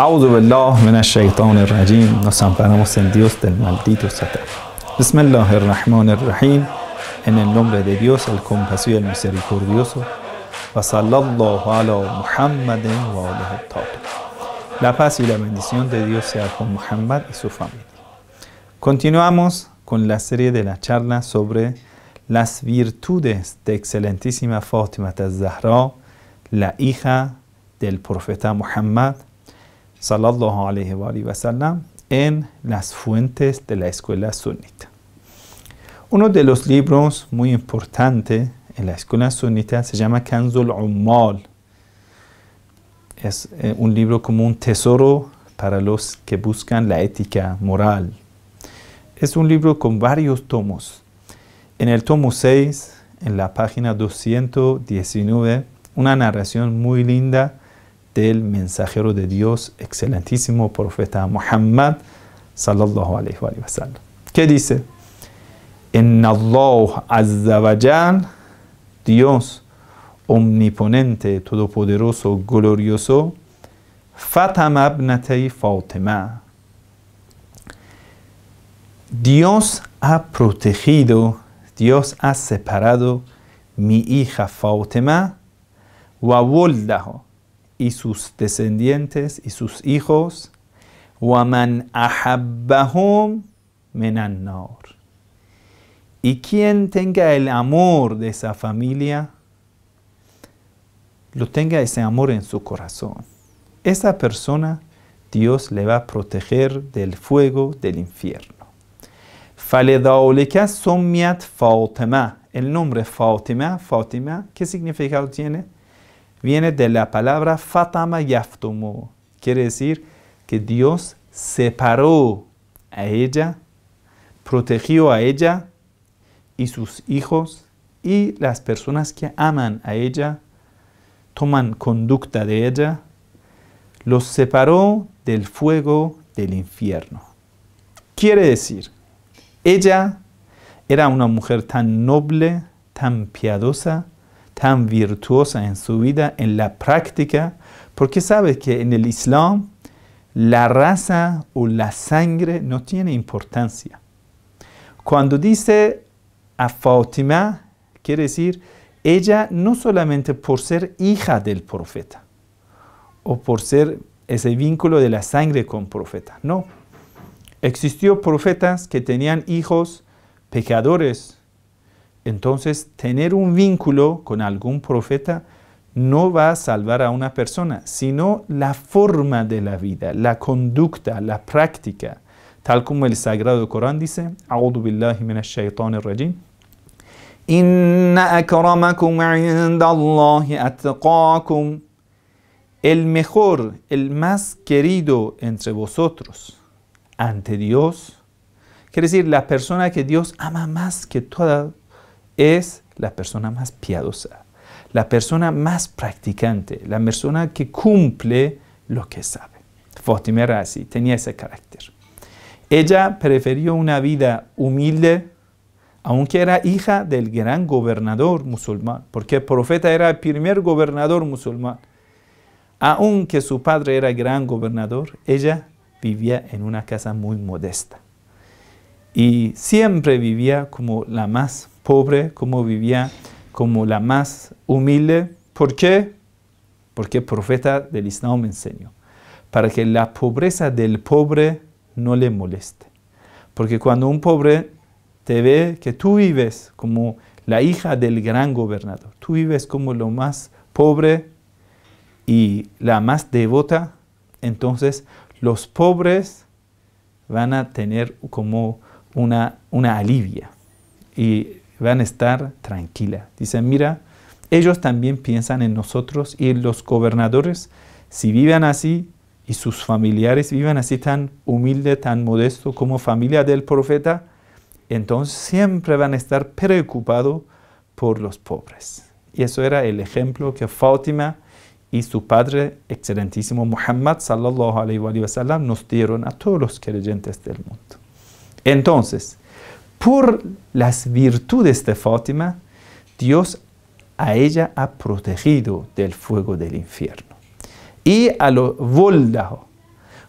Nos amparamos en Dios del maldito Satán. Bismillahirrahmanirrahim. En el nombre de Dios, el compasivo y el misericordioso. La paz y la bendición de Dios sea con Muhammad y su familia. Continuamos con la serie de la charla sobre las virtudes de excelentísima Fátima Zahra, la hija del profeta Muhammad sallallahu alayhi wa sallam, en las fuentes de la escuela sunnita. Uno de los libros muy importantes en la escuela sunnita se llama Kanzul Ummal. Es eh, un libro como un tesoro para los que buscan la ética moral. Es un libro con varios tomos. En el tomo 6, en la página 219, una narración muy linda del mensajero de Dios, excelentísimo profeta Muhammad, sallallahu alayhi wa sallam. Que dice? En Allah Azabayan, Dios omniponente, todopoderoso, glorioso, Fatama abnatei Fatima. Dios ha protegido, Dios ha separado mi hija Fatima, wa y sus descendientes y sus hijos. Waman Y quien tenga el amor de esa familia, lo tenga ese amor en su corazón. Esa persona, Dios le va a proteger del fuego del infierno. El nombre Fautima, Fautima, ¿qué significado tiene? viene de la palabra Fatama Yaftumu. Quiere decir que Dios separó a ella, protegió a ella y sus hijos y las personas que aman a ella, toman conducta de ella, los separó del fuego del infierno. Quiere decir, ella era una mujer tan noble, tan piadosa, tan virtuosa en su vida, en la práctica, porque sabe que en el Islam la raza o la sangre no tiene importancia. Cuando dice a Fátima, quiere decir, ella no solamente por ser hija del profeta o por ser ese vínculo de la sangre con profeta, no. Existió profetas que tenían hijos pecadores, entonces, tener un vínculo con algún profeta no va a salvar a una persona, sino la forma de la vida, la conducta, la práctica. Tal como el Sagrado Corán dice, A'udhu billahi minash shaitanir rajim. Inna akramakum indallahi atqakum. El mejor, el más querido entre vosotros, ante Dios. Quiere decir, la persona que Dios ama más que toda es la persona más piadosa, la persona más practicante, la persona que cumple lo que sabe. Fatima así, tenía ese carácter. Ella prefirió una vida humilde, aunque era hija del gran gobernador musulmán, porque el profeta era el primer gobernador musulmán. Aunque su padre era gran gobernador, ella vivía en una casa muy modesta. Y siempre vivía como la más pobre, cómo vivía como la más humilde. ¿Por qué? Porque el profeta del Islam me enseñó, para que la pobreza del pobre no le moleste. Porque cuando un pobre te ve que tú vives como la hija del gran gobernador, tú vives como lo más pobre y la más devota, entonces los pobres van a tener como una, una alivia. Y van a estar tranquilas. Dicen, mira, ellos también piensan en nosotros y en los gobernadores, si viven así y sus familiares viven así tan humilde, tan modesto como familia del profeta, entonces siempre van a estar preocupados por los pobres. Y eso era el ejemplo que Fátima y su padre excelentísimo Muhammad sallallahu nos dieron a todos los creyentes del mundo. Entonces, por las virtudes de Fátima, Dios a ella ha protegido del fuego del infierno. Y a los Voldajo.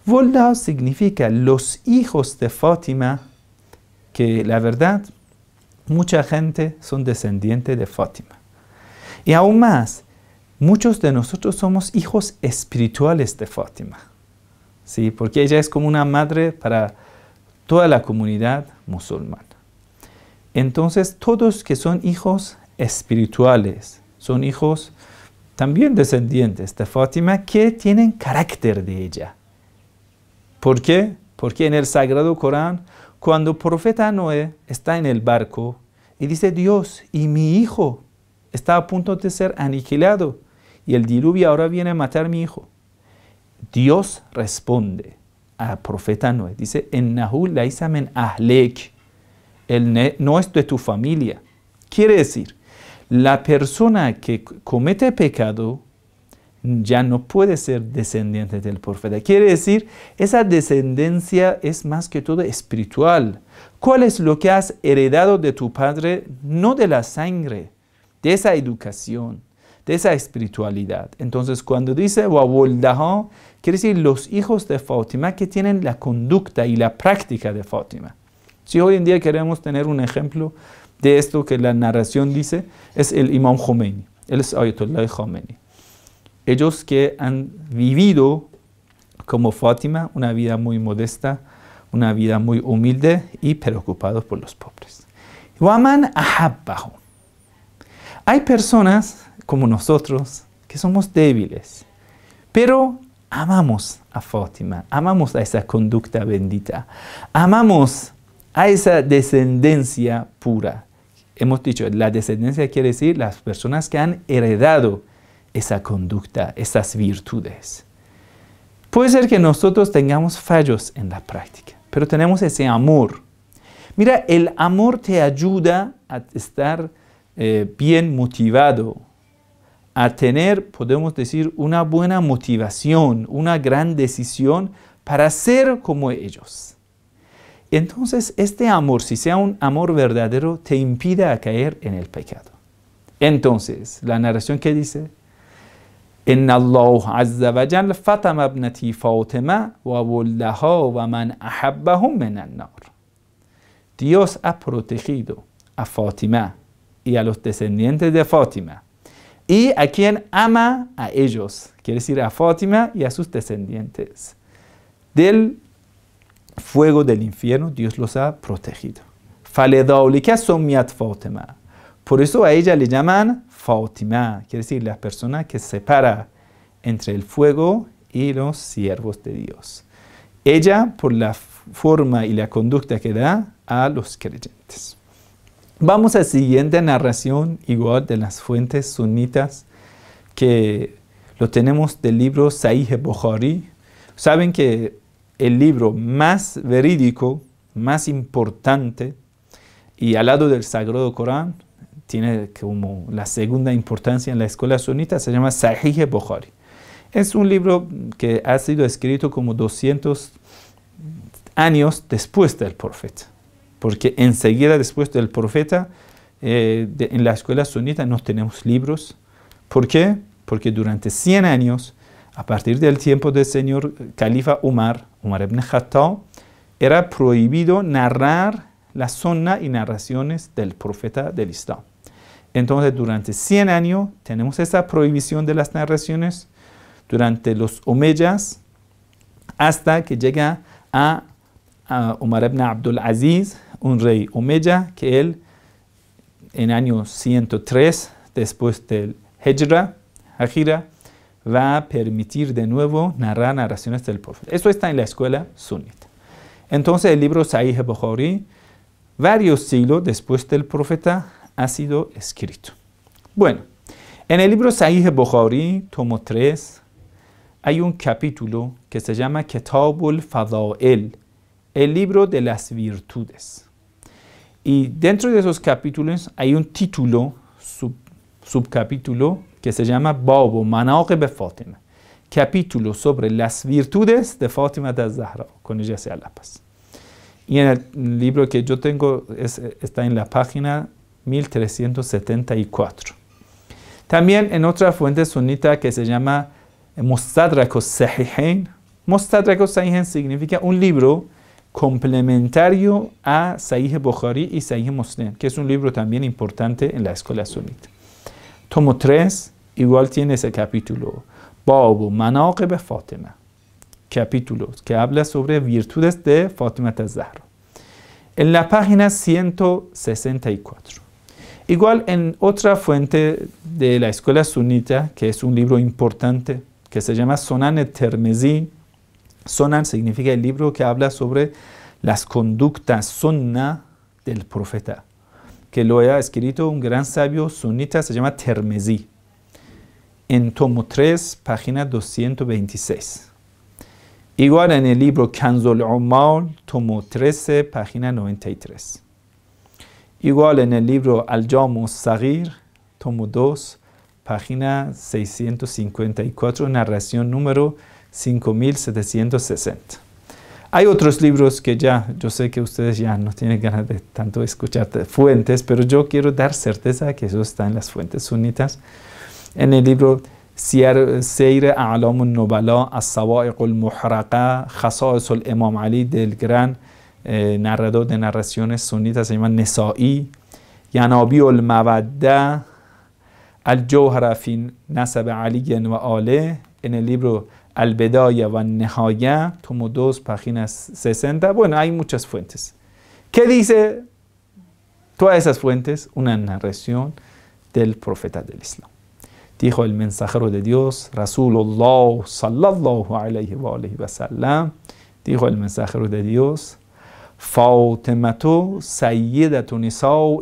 Voldao significa los hijos de Fátima, que la verdad, mucha gente son descendientes de Fátima. Y aún más, muchos de nosotros somos hijos espirituales de Fátima. ¿sí? Porque ella es como una madre para toda la comunidad musulmana. Entonces todos que son hijos espirituales, son hijos también descendientes de Fátima que tienen carácter de ella. ¿Por qué? Porque en el Sagrado Corán, cuando el profeta Noé está en el barco y dice, Dios, y mi hijo está a punto de ser aniquilado, y el diluvio ahora viene a matar mi hijo. Dios responde a profeta Noé, dice, Nahúl la men ahlek, él no es de tu familia. Quiere decir, la persona que comete pecado ya no puede ser descendiente del profeta. Quiere decir, esa descendencia es más que todo espiritual. ¿Cuál es lo que has heredado de tu padre? No de la sangre, de esa educación, de esa espiritualidad. Entonces, cuando dice quiere decir los hijos de Fátima que tienen la conducta y la práctica de Fátima. Si hoy en día queremos tener un ejemplo de esto que la narración dice, es el Imam Khomeini, el Ayatollah Khomeini. Ellos que han vivido como Fátima una vida muy modesta, una vida muy humilde y preocupados por los pobres. Hay personas como nosotros que somos débiles, pero amamos a Fátima, amamos a esa conducta bendita, amamos a esa descendencia pura. Hemos dicho, la descendencia quiere decir las personas que han heredado esa conducta, esas virtudes. Puede ser que nosotros tengamos fallos en la práctica, pero tenemos ese amor. Mira, el amor te ayuda a estar eh, bien motivado, a tener, podemos decir, una buena motivación, una gran decisión para ser como ellos entonces este amor, si sea un amor verdadero, te impida caer en el pecado. Entonces, la narración que dice, Dios ha protegido a Fátima y a los descendientes de Fátima y a quien ama a ellos, quiere decir a Fátima y a sus descendientes, del fuego del infierno Dios los ha protegido. Por eso a ella le llaman fautima quiere decir la persona que separa entre el fuego y los siervos de Dios. Ella por la forma y la conducta que da a los creyentes. Vamos a la siguiente narración, igual de las fuentes sunitas, que lo tenemos del libro Sahih Bukhari. Saben que el libro más verídico, más importante, y al lado del Sagrado Corán, tiene como la segunda importancia en la escuela sunita, se llama Sahih Bukhari. Es un libro que ha sido escrito como 200 años después del profeta, porque enseguida después del profeta, eh, en la escuela sunita no tenemos libros. ¿Por qué? Porque durante 100 años, a partir del tiempo del señor califa Umar, Umar ibn Khattab, era prohibido narrar la zona y narraciones del profeta del Islam. Entonces, durante 100 años tenemos esa prohibición de las narraciones durante los omeyas hasta que llega a, Umar ibn Abdul Aziz, un rey omeya que él en año 103 después del Hejra, Hajira, va a permitir de nuevo narrar narraciones del profeta. Eso está en la escuela sunnita. Entonces el libro Sahih Bukhari, varios siglos después del profeta, ha sido escrito. Bueno, en el libro Sahih Bukhari, tomo 3, hay un capítulo que se llama Kitabul Fadael, el libro de las virtudes. Y dentro de esos capítulos hay un título, subcapítulo, que se llama Babu Manaqib Fátima, capítulo sobre las virtudes de Fátima de Zahra, con ella sea la paz. Y en el libro que yo tengo está en la página 1374. También en otra fuente sunita que se llama Mustadrak Sahihain. Mustadrak Sahihain significa un libro complementario a Sahih Bukhari y Sahih Muslim, que es un libro también importante en la escuela sunita tomo 3 igual tiene ese capítulo. Babu Manaqib Fatima. Capítulos que habla sobre virtudes de Fatima Zahra. En la página 164. Igual en otra fuente de la escuela sunita, que es un libro importante, que se llama Sonan Termezi. Sonan significa el libro que habla sobre las conductas sunna del profeta que lo ha escrito un gran sabio sunita, se llama Termezi, en tomo 3, página 226. Igual en el libro Kanzul Umal, tomo 13, página 93. Igual en el libro Al-Jamu Sagir, tomo 2, página 654, narración número 5760. Hay otros libros que ya, yo sé que ustedes ya no tienen ganas de tanto escuchar fuentes, pero yo quiero dar certeza que eso está en las fuentes sunitas. En el libro Seir A'lamun Nubala, As-Sawa'iq al-Muhraqa, Khasa'is al-Imam Ali, del gran eh, narrador de narraciones sunitas, se llama Nesa'i, Yanabi al-Mawadda, al Joharafin Nasab Ali wa Ale, en el libro al van wa Nehaya, como dos páginas 60. Bueno, hay muchas fuentes. ¿Qué dice todas esas fuentes? Una narración del profeta del Islam. Dijo el mensajero de Dios, Rasulullah sallallahu alayhi wa, alayhi wa sallam, dijo el mensajero de Dios, Fautematu e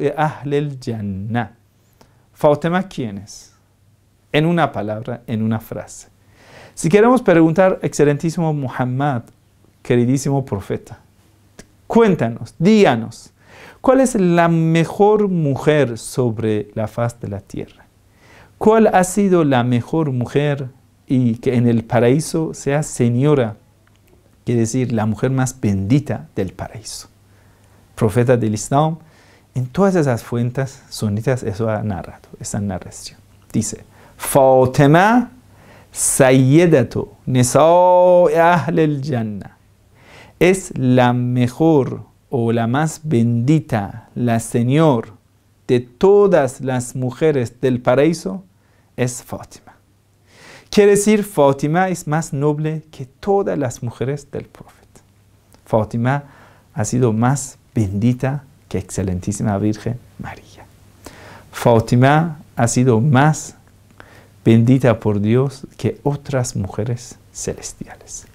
e ahlil jannah. Fautema, ¿quién es? En una palabra, en una frase. Si queremos preguntar, excelentísimo Muhammad, queridísimo profeta, cuéntanos, díganos, ¿cuál es la mejor mujer sobre la faz de la tierra? ¿Cuál ha sido la mejor mujer y que en el paraíso sea señora? Quiere decir, la mujer más bendita del paraíso. Profeta del Islam, en todas esas fuentes sunitas eso ha narrado, esa narración. Dice, Fatima Sayedato Es la mejor o la más bendita, la Señor de todas las mujeres del paraíso, es Fátima. Quiere decir, Fátima es más noble que todas las mujeres del profeta. Fátima ha sido más bendita que Excelentísima Virgen María. Fátima ha sido más bendita por Dios que otras mujeres celestiales.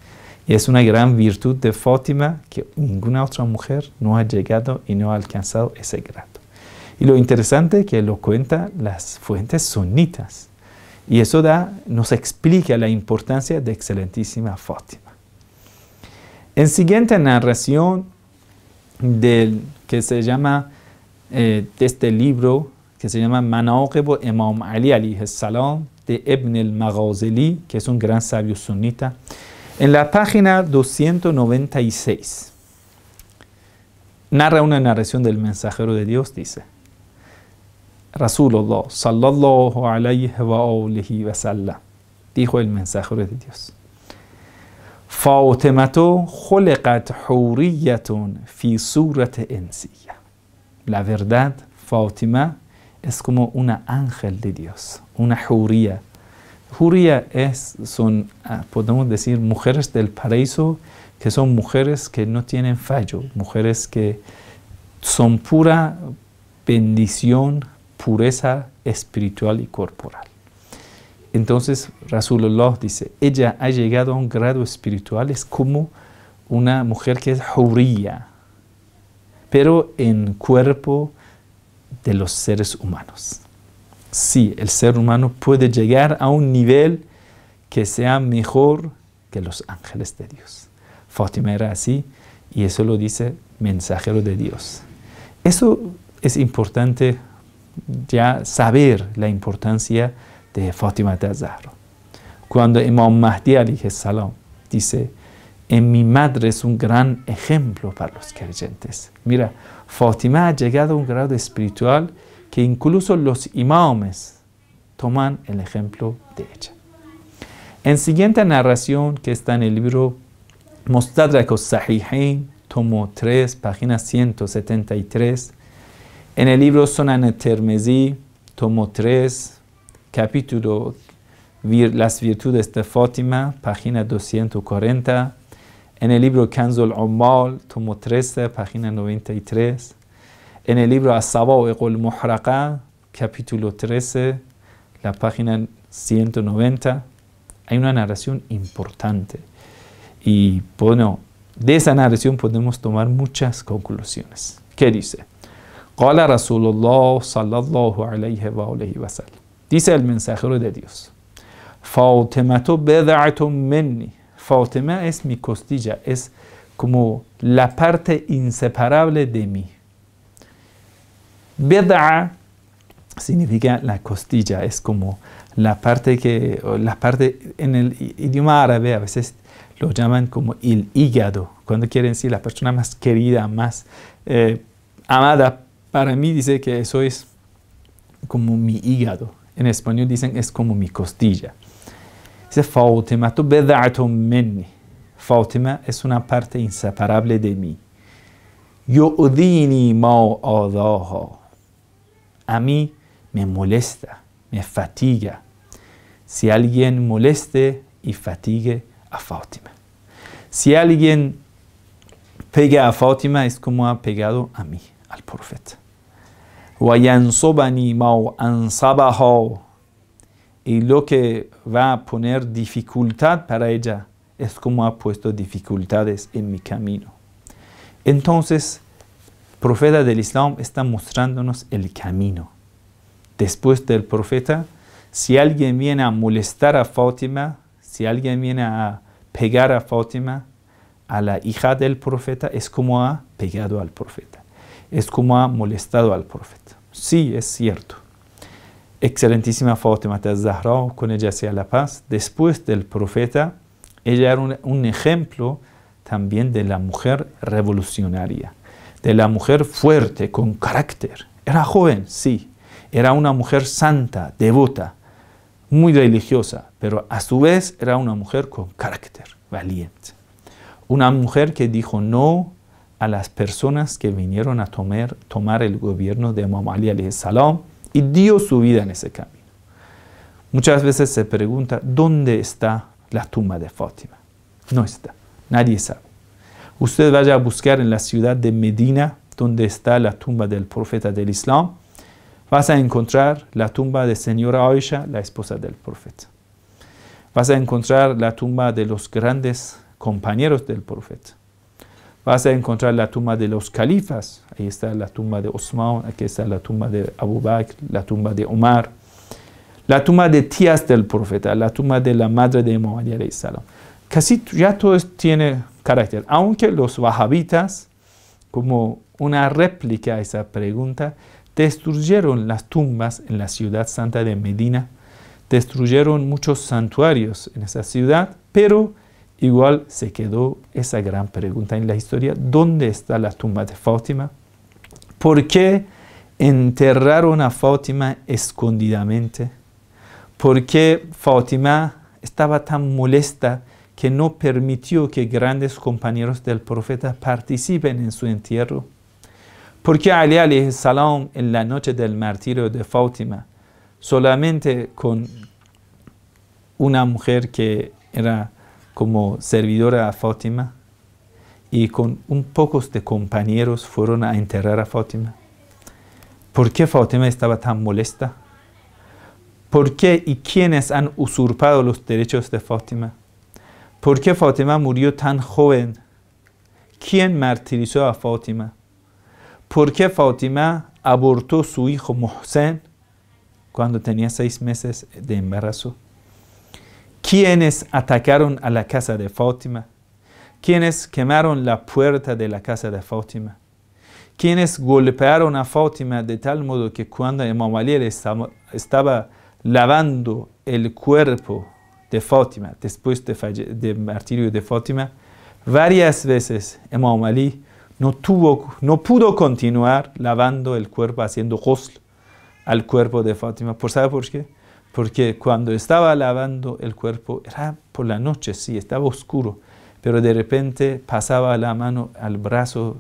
Y es una gran virtud de Fátima que ninguna otra mujer no ha llegado y no ha alcanzado ese grado. Y lo interesante es que lo cuentan las fuentes sunitas. Y eso da, nos explica la importancia de excelentísima Fátima. En siguiente narración del que se llama, eh, de este libro, que se llama Manaqib Imam Ali Ali de Ibn al-Maghazali, que es un gran sabio sunita, en la página 296, narra una narración del mensajero de Dios, dice, Rasulullah sallallahu alayhi wa, alihi wa sallam, dijo el mensajero de Dios. Fautematu خلقت huriyatun fi surat ensiya. La verdad, Fa'utima es como una ángel de Dios, una juría. Juría es, son, ah, podemos decir, mujeres del paraíso, que son mujeres que no tienen fallo, mujeres que son pura bendición, pureza espiritual y corporal. Entonces Rasulullah dice, ella ha llegado a un grado espiritual, es como una mujer que es juría, pero en cuerpo, de los seres humanos. Sí, el ser humano puede llegar a un nivel que sea mejor que los ángeles de Dios. Fátima era así y eso lo dice mensajero de Dios. Eso es importante ya saber la importancia de Fátima de Zahra. Cuando Imam Mahdi salam dice, en mi madre es un gran ejemplo para los creyentes. Mira, Fátima ha llegado a un grado espiritual que incluso los imames toman el ejemplo de ella. En siguiente narración que está en el libro Mostadra al tomo 3, página 173, en el libro Sonan Termezi, tomo 3, capítulo Las virtudes de Fátima, página 240, en el libro Kanzul Omal, tomo 13, página 93, en el libro el Muhraqa, capítulo 13, la página 190, hay una narración importante. Y bueno, de esa narración podemos tomar muchas conclusiones. ¿Qué dice? Dice el mensajero de Dios. فاطمة bada'atu مني Fátima es mi costilla, es como la parte inseparable de mí. Beda significa la costilla, es como la parte que, la parte en el idioma árabe a veces lo llaman como el hígado, cuando quieren decir la persona más querida, más eh, amada. Para mí dice que eso es como mi hígado. En español dicen es como mi costilla. Fátima, es una parte inseparable de mí. Yo ma A mí me molesta, me fatiga. Si alguien moleste y fatigue a Fátima. Si alguien pega a Fátima es como ha pegado a mí, al profeta y lo que va a poner dificultad para ella es como ha puesto dificultades en mi camino. Entonces, profeta del Islam está mostrándonos el camino. Después del profeta, si alguien viene a molestar a Fátima, si alguien viene a pegar a Fátima, a la hija del profeta, es como ha pegado al profeta, es como ha molestado al profeta. Sí, es cierto. Excelentísima Fátima Zahra, con ella sea la paz, después del profeta, ella era un, ejemplo también de la mujer revolucionaria, de la mujer fuerte, con carácter. Era joven, sí, era una mujer santa, devota, muy religiosa, pero a su vez era una mujer con carácter, valiente. Una mujer que dijo no a las personas que vinieron a tomar, tomar el gobierno de Imam Ali salam y dio su vida en ese camino. Muchas veces se pregunta, ¿dónde está la tumba de Fátima? No está, nadie sabe. Usted vaya a buscar en la ciudad de Medina, donde está la tumba del profeta del Islam, vas a encontrar la tumba de señora Aisha, la esposa del profeta. Vas a encontrar la tumba de los grandes compañeros del profeta. Vas a encontrar la tumba de los califas. Ahí está la tumba de Osman, aquí está la tumba de Abu Bakr, la tumba de Omar, la tumba de tías del profeta, la tumba de la madre de Muhammad salam. Casi ya todo tiene carácter, aunque los Wahhabitas como una réplica a esa pregunta, destruyeron las tumbas en la ciudad santa de Medina, destruyeron muchos santuarios en esa ciudad, pero Igual se quedó esa gran pregunta en la historia, ¿dónde está la tumba de Fátima? ¿Por qué enterraron a Fátima escondidamente? ¿Por qué Fátima estaba tan molesta que no permitió que grandes compañeros del profeta participen en su entierro? ¿Por qué Ali salam en la noche del martirio de Fátima, solamente con una mujer que era como servidora a Fátima y con un pocos de compañeros fueron a enterrar a Fátima. ¿Por qué Fátima estaba tan molesta? ¿Por qué y quiénes han usurpado los derechos de Fátima? ¿Por qué Fátima murió tan joven? ¿Quién martirizó a Fátima? ¿Por qué Fátima abortó su hijo Mohsen cuando tenía seis meses de embarazo? quienes atacaron a la casa de Fátima, quienes quemaron la puerta de la casa de Fátima, quienes golpearon a Fátima de tal modo que cuando Imam Ali estaba, lavando el cuerpo de Fátima después de, martirio de Fátima, varias veces Imam Ali no, pudo continuar lavando el cuerpo, haciendo ghusl al cuerpo de Fátima. ¿Por sabe por qué? porque cuando estaba lavando el cuerpo era por la noche, sí, estaba oscuro, pero de repente pasaba la mano al brazo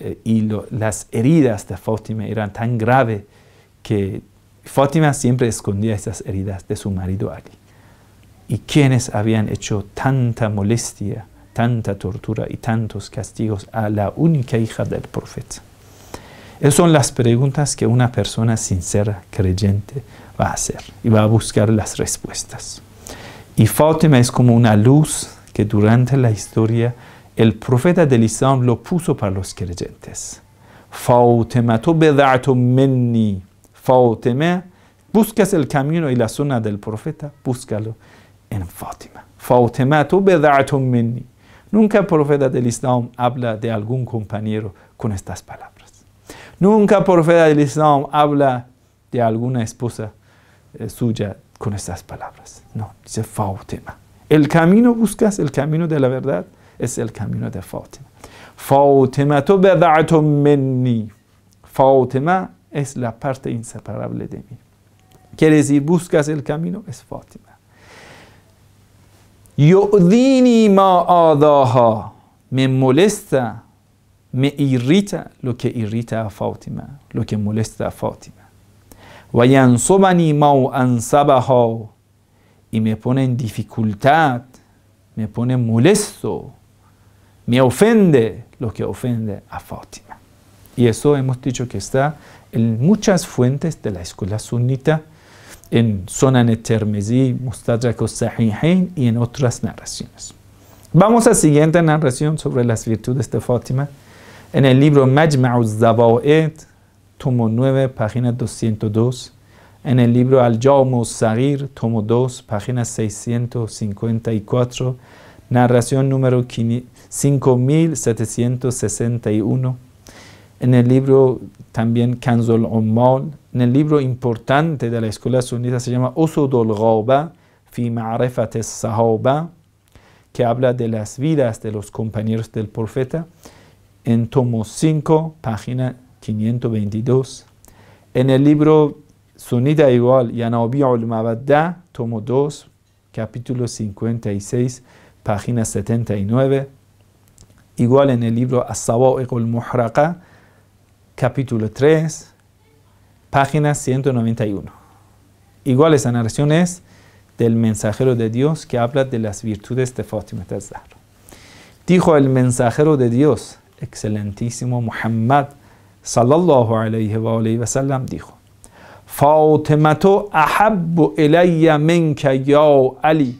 eh, y las heridas de Fátima eran tan graves que Fátima siempre escondía esas heridas de su marido Ali. ¿Y quiénes habían hecho tanta molestia, tanta tortura y tantos castigos a la única hija del profeta? Esas son las preguntas que una persona sincera, creyente, va a hacer y va a buscar las respuestas. Y Fátima es como una luz que durante la historia el profeta del Islam lo puso para los creyentes. Fátima, tu menni. Fátima, buscas el camino y la zona del profeta, búscalo en Fátima. Fátima, tu meni. Nunca el profeta del Islam habla de algún compañero con estas palabras. Nunca el profeta del Islam habla de alguna esposa eh, suya con estas palabras. No, dice Fautima. El camino buscas, el camino de la verdad, es el camino de Fátima. Fautima tu menni. es la parte inseparable de mí. Quiere decir, buscas el camino, es yo Yodini ma adaha. Me molesta, me irrita lo que irrita a Fautima, lo que molesta a Fátima. Y me pone en dificultad, me pone molesto, me ofende lo que ofende a Fátima. Y eso hemos dicho que está en muchas fuentes de la escuela sunnita, en Sonan Etermezi, Mustadrak Sahihain y en otras narraciones. Vamos a la siguiente narración sobre las virtudes de Fátima en el libro Majma'u Zawa'id tomo 9, página 202, en el libro al al Zahir, tomo 2, página 654, narración número 5761, en el libro también Kanzul Ummal, en el libro importante de la escuela sunita se llama Usudul Ghaba fi Ma'rifat que habla de las vidas de los compañeros del profeta, en tomo 5, página 522. En el libro Sunida igual, Yanabi al-Mawadda, tomo 2, capítulo 56, página 79. Igual en el libro as al capítulo 3, página 191. Igual esa narración es del mensajero de Dios que habla de las virtudes de Fátima Zahra. Dijo el mensajero de Dios, excelentísimo Muhammad, sallallahu alayhi wa sallam dijo, ahabbu ilayya Ali.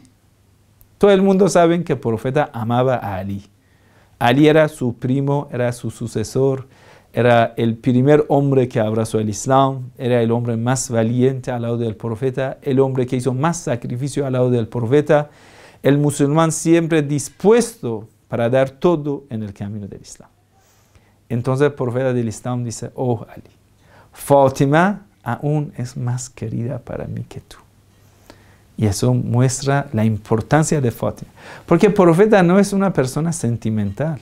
Todo el mundo sabe que el profeta amaba a Ali. Ali era su primo, era su sucesor, era el primer hombre que abrazó el Islam, era el hombre más valiente al lado del profeta, el hombre que hizo más sacrificio al lado del profeta, el musulmán siempre dispuesto para dar todo en el camino del Islam. Entonces el profeta del Islam dice, oh Ali, Fátima aún es más querida para mí que tú. Y eso muestra la importancia de Fátima. Porque el profeta no es una persona sentimental.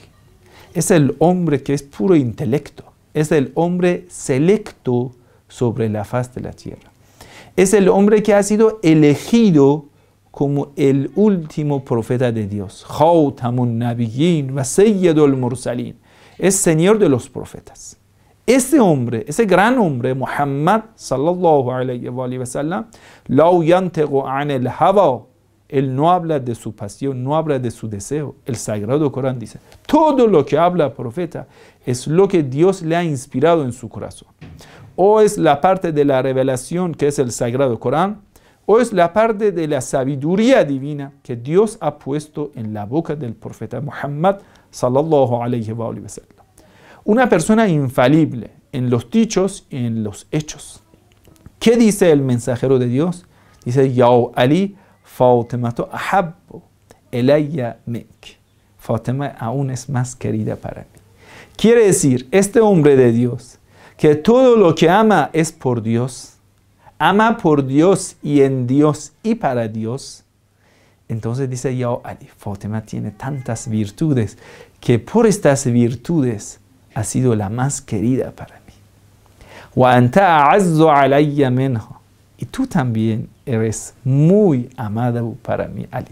Es el hombre que es puro intelecto. Es el hombre selecto sobre la faz de la tierra. Es el hombre que ha sido elegido como el último profeta de Dios. Nabiyin Mursalin es Señor de los profetas. Ese hombre, ese gran hombre, Muhammad sallallahu alayhi wa sallam, él no habla de su pasión, no habla de su deseo. El Sagrado Corán dice, todo lo que habla el profeta es lo que Dios le ha inspirado en su corazón. O es la parte de la revelación que es el Sagrado Corán, o es la parte de la sabiduría divina que Dios ha puesto en la boca del profeta Muhammad una persona infalible en los dichos y en los hechos. ¿Qué dice el mensajero de Dios? Dice, Yao oh Ali, ahabbo, elaya mek Fatima aún es más querida para mí. Quiere decir, este hombre de Dios, que todo lo que ama es por Dios, ama por Dios y en Dios y para Dios, entonces dice yo, Fátima tiene tantas virtudes que por estas virtudes ha sido la más querida para mí. Y tú también eres muy amado para mí, Ali.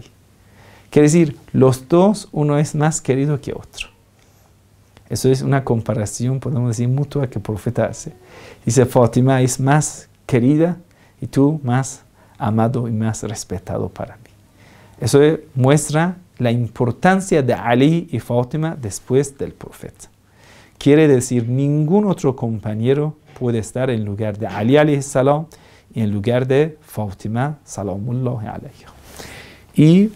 Quiere decir, los dos, uno es más querido que otro. Eso es una comparación, podemos decir, mutua que el profeta hace. Dice, Fátima es más querida y tú más amado y más respetado para mí. Eso muestra la importancia de Ali y Fátima después del profeta. Quiere decir, ningún otro compañero puede estar en lugar de Ali alayhi salam y en lugar de Fátima Y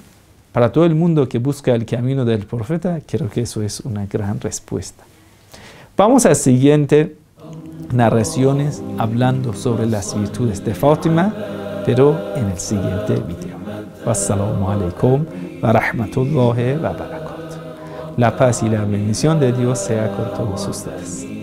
para todo el mundo que busca el camino del profeta, creo que eso es una gran respuesta. Vamos a siguiente narraciones hablando sobre las virtudes de Fátima, pero en el siguiente video. و السلام علیکم و رحمت الله و برکات. لپاسی ایلم میسیون دیو سیا کنتو سوسته است.